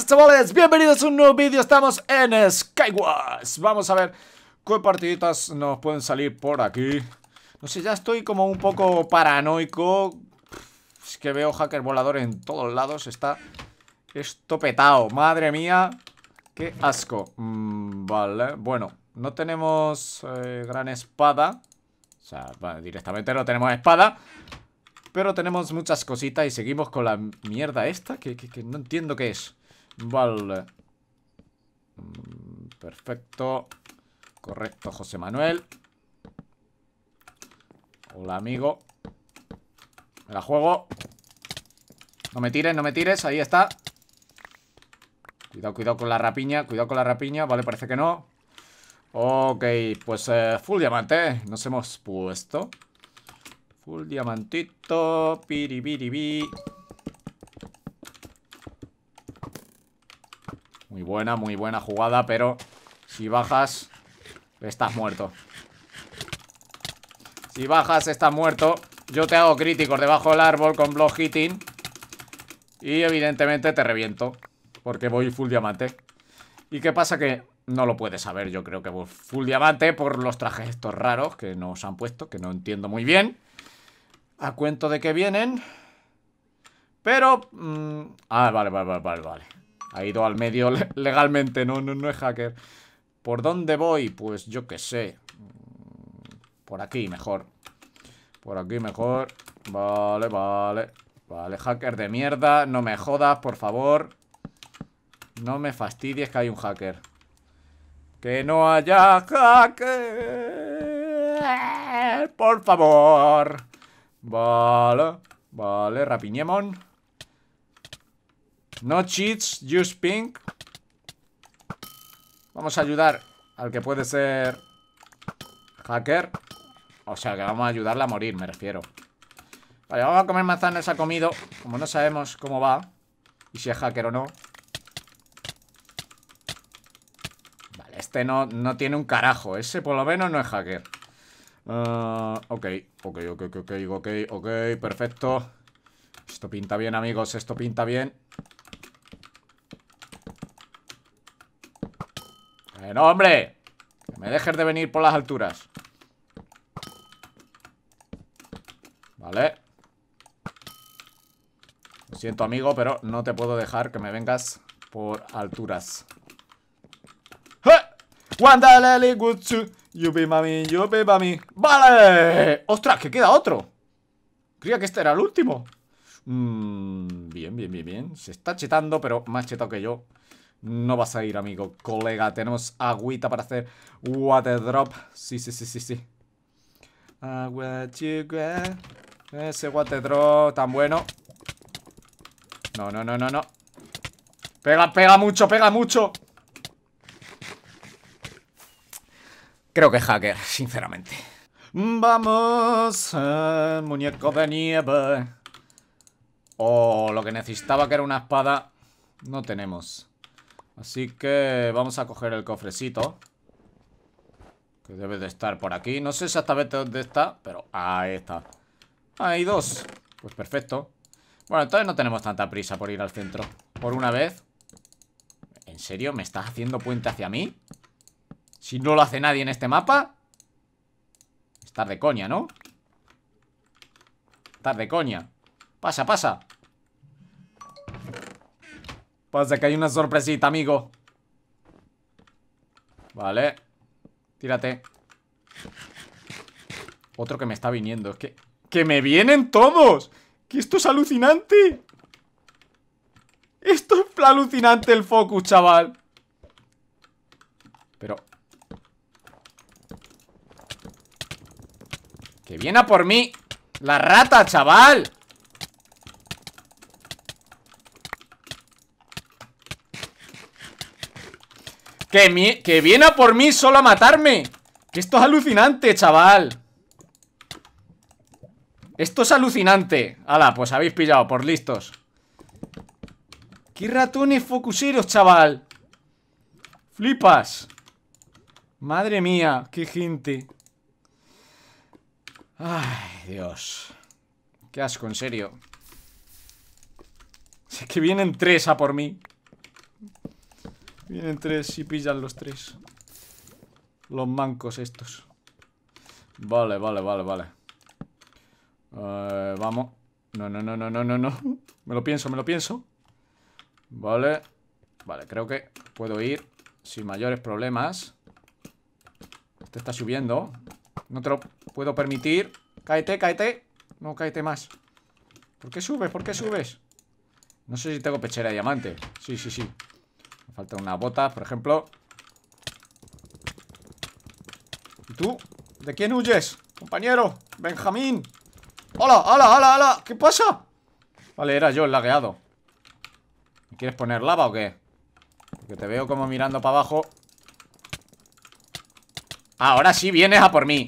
chavales? Bienvenidos a un nuevo vídeo, estamos en Skywars Vamos a ver qué partiditas nos pueden salir por aquí No sé, ya estoy como un poco paranoico Es que veo hacker volador en todos lados, está estopetado Madre mía, qué asco mm, Vale, bueno, no tenemos eh, gran espada O sea, directamente no tenemos espada pero tenemos muchas cositas y seguimos con la mierda esta que no entiendo qué es. Vale. Mm, perfecto. Correcto, José Manuel. Hola, amigo. Me la juego. No me tires, no me tires. Ahí está. Cuidado, cuidado con la rapiña. Cuidado con la rapiña. Vale, parece que no. Ok, pues eh, full diamante. Nos hemos puesto. Full diamantito. Piribiribi. buena, muy buena jugada, pero si bajas, estás muerto. Si bajas, estás muerto. Yo te hago críticos debajo del árbol con block hitting. Y evidentemente te reviento. Porque voy full diamante. ¿Y qué pasa? Que no lo puedes saber, yo creo que voy full diamante por los trajes estos raros que nos han puesto, que no entiendo muy bien. A cuento de que vienen. Pero... Mm, ah, vale, vale, vale, vale ha ido al medio legalmente, no, no, es hacker. ¿Por dónde voy? Pues yo qué sé. Mm, por aquí mejor. Por aquí mejor. Vale, vale. Vale, hacker de mierda. No me jodas, por favor. No me fastidies que hay un hacker. Que no haya hacker. Por favor. Vale. Vale, rapiñemon. No cheats, use pink. Vamos a ayudar al que puede ser hacker. O sea, que vamos a ayudarle a morir, me refiero. Vale, vamos a comer manzanas, ha comido. Como no sabemos cómo va y si es hacker o no. Vale, este no, no tiene un carajo. Ese por lo menos no es hacker. Ah, ok, ok, ok, ok, ok, ok, perfecto. Esto pinta bien, amigos, esto pinta bien. no, hombre! ¡Que me dejes de venir por las alturas! Vale Lo siento, amigo, pero no te puedo dejar que me vengas por alturas ¡Eh! ¡Vale! ¡Ostras, que queda otro! Creía que este era el último mm, Bien, bien, bien, bien Se está chetando, pero más chetado que yo no vas a ir, amigo, colega. Tenemos agüita para hacer water drop. Sí, sí, sí, sí, sí. Agua Ese water drop tan bueno. No, no, no, no, no. Pega, pega mucho, pega mucho. Creo que hacker, sinceramente. Vamos, eh, muñeco de nieve. Oh, lo que necesitaba que era una espada, no tenemos. Así que vamos a coger el cofrecito. Que debe de estar por aquí. No sé exactamente dónde está, pero ahí está. Ahí dos. Pues perfecto. Bueno, entonces no tenemos tanta prisa por ir al centro. Por una vez. ¿En serio? ¿Me estás haciendo puente hacia mí? Si no lo hace nadie en este mapa. Estar de coña, ¿no? Estar de coña. Pasa, pasa. Pasa pues que hay una sorpresita, amigo Vale Tírate Otro que me está viniendo Es que... ¡Que me vienen todos! ¡Que esto es alucinante! Esto es alucinante el focus, chaval Pero... ¡Que viene a por mí! ¡La rata, chaval! Que, viene a por mí solo a matarme esto es alucinante, chaval Esto es alucinante Hala, pues habéis pillado, por listos ¡Qué ratones focuseros, chaval! ¡Flipas! Madre mía, qué gente Ay, Dios Qué asco, en serio es que vienen tres a por mí Vienen tres y pillan los tres. Los mancos estos. Vale, vale, vale, vale. Eh, vamos. No, no, no, no, no, no, no. Me lo pienso, me lo pienso. Vale. Vale, creo que puedo ir sin mayores problemas. Este está subiendo. No te lo puedo permitir. Cáete, cáete. No, cáete más. ¿Por qué subes? ¿Por qué subes? No sé si tengo pechera de diamante. Sí, sí, sí. Falta una bota, por ejemplo. ¿Y tú? ¿De quién huyes? Compañero, Benjamín. ¡Hola, hola, hola, hola! ¿Qué pasa? Vale, era yo el lagueado. quieres poner lava o qué? Porque te veo como mirando para abajo. Ahora sí vienes a por mí.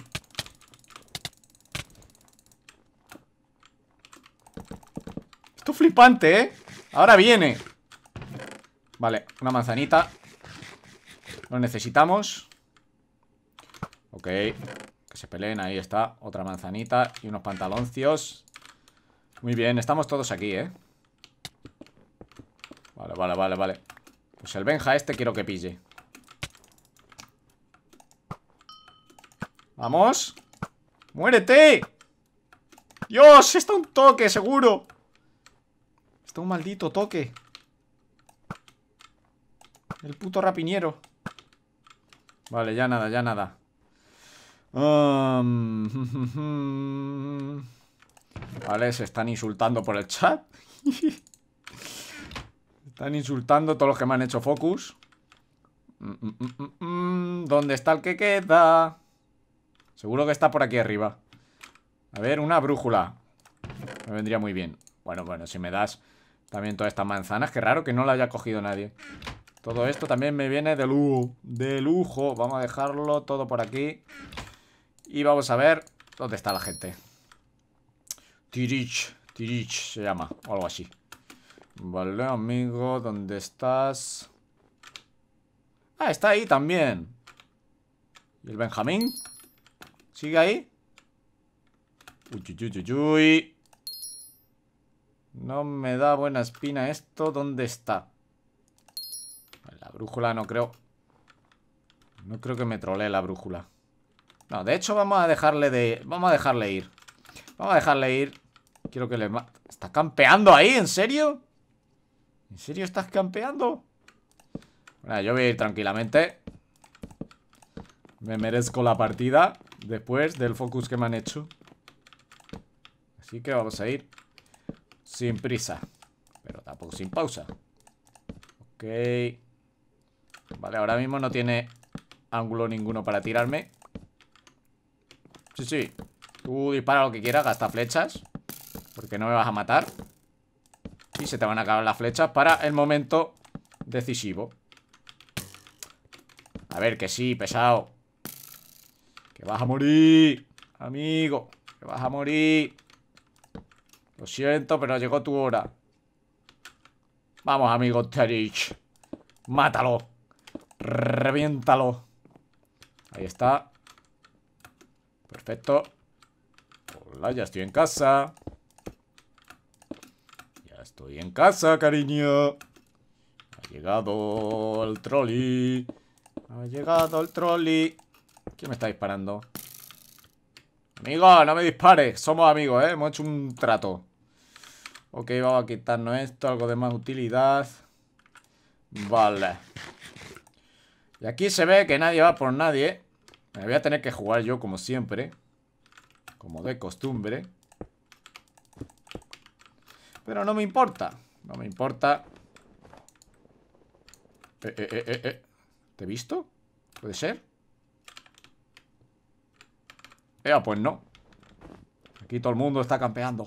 Esto es flipante, ¿eh? Ahora viene. Vale, una manzanita Lo necesitamos Ok Que se peleen, ahí está Otra manzanita y unos pantaloncios Muy bien, estamos todos aquí, eh Vale, vale, vale, vale Pues el Benja este quiero que pille Vamos ¡Muérete! ¡Dios! Está un toque, seguro Está un maldito toque el puto rapiñero. Vale, ya nada, ya nada. Um, vale, se están insultando por el chat. están insultando todos los que me han hecho focus. Mm, mm, mm, ¿Dónde está el que queda? Seguro que está por aquí arriba. A ver, una brújula. Me vendría muy bien. Bueno, bueno, si me das también todas estas manzanas, qué raro que no la haya cogido nadie. Todo esto también me viene de lujo. De lujo. Vamos a dejarlo todo por aquí. Y vamos a ver dónde está la gente. Tirich. Tirich se llama. O algo así. Vale, amigo. ¿Dónde estás? Ah, está ahí también. ¿Y el Benjamín? ¿Sigue ahí? Uy, No me da buena espina esto. ¿Dónde está? brújula no creo... No creo que me trolee la brújula. No, de hecho vamos a dejarle de... Vamos a dejarle ir. Vamos a dejarle ir. Quiero que le... ¿Estás campeando ahí? ¿En serio? ¿En serio estás campeando? Bueno, yo voy a ir tranquilamente. Me merezco la partida después del focus que me han hecho. Así que vamos a ir sin prisa, pero tampoco sin pausa. Ok. Vale, ahora mismo no tiene ángulo ninguno para tirarme Sí, sí Tú dispara lo que quieras, gasta flechas Porque no me vas a matar Y se te van a acabar las flechas Para el momento decisivo A ver, que sí, pesado Que vas a morir Amigo Que vas a morir Lo siento, pero llegó tu hora Vamos, amigo Terich Mátalo Reviéntalo. Ahí está. Perfecto. Hola, ya estoy en casa. Ya estoy en casa, cariño. Ha llegado el trolley. Ha llegado el trolley. ¿Quién me está disparando? Amigo, no me dispares. Somos amigos, ¿eh? Hemos hecho un trato. Ok, vamos a quitarnos esto. Algo de más utilidad. Vale. De aquí se ve que nadie va por nadie. Me voy a tener que jugar yo como siempre. Como de costumbre. Pero no me importa. No me importa. Eh, eh, eh, ¿Te he visto? ¿Puede ser? Ea, pues no. Aquí todo el mundo está campeando.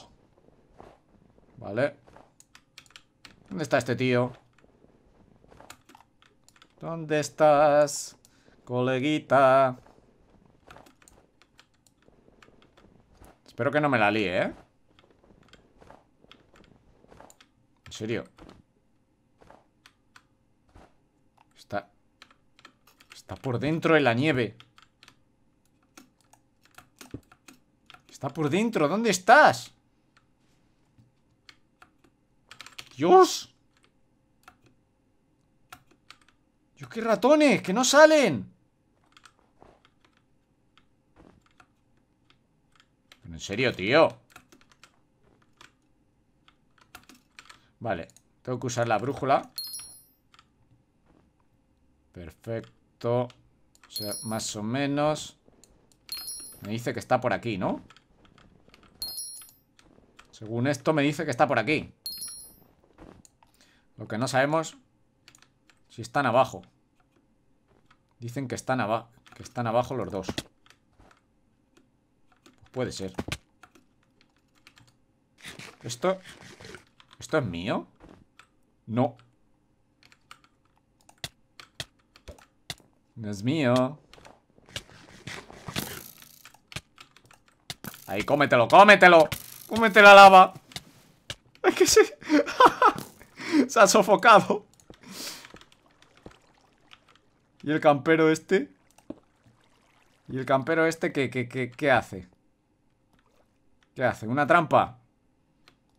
Vale. ¿Dónde está este tío? ¿Dónde estás, coleguita? Espero que no me la líe, ¿eh? En serio. Está... Está por dentro de la nieve. Está por dentro. ¿Dónde estás? ¡Dios! Dios, qué ratones, que no salen. en serio, tío. Vale, tengo que usar la brújula. Perfecto. O sea, más o menos. Me dice que está por aquí, ¿no? Según esto me dice que está por aquí. Lo que no sabemos si están abajo. Dicen que están, abajo que están abajo los dos. Pues puede ser. ¿Esto? ¿Esto es mío? No. No es mío. Ahí, cómetelo, cómetelo. Cómete la lava. Es que sí. Se ha sofocado. ¿Y el campero este? ¿Y el campero este qué, qué, qué, qué hace? ¿Qué hace? ¿Una trampa?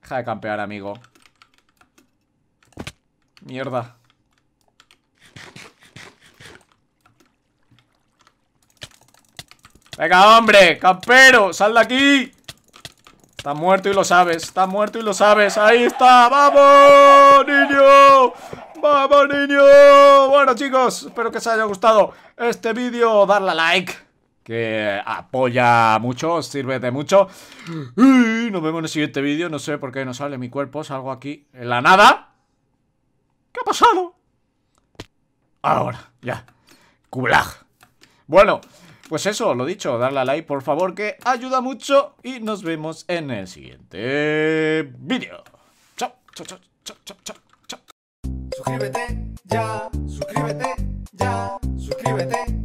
Deja de campear, amigo Mierda Venga, hombre, campero, sal de aquí Está muerto y lo sabes, está muerto y lo sabes Ahí está, vamos, niño ¡Vamos, niño! Bueno, chicos, espero que os haya gustado este vídeo. Darle a like, que apoya mucho, sirve de mucho. Y nos vemos en el siguiente vídeo. No sé por qué no sale mi cuerpo. Salgo aquí en la nada. ¿Qué ha pasado? Ahora, ya. ¡Cublaj! Bueno, pues eso, lo dicho, darle a like, por favor, que ayuda mucho. Y nos vemos en el siguiente vídeo. Chao, chao, chao, chao, chao. Suscríbete ya, suscríbete ya, suscríbete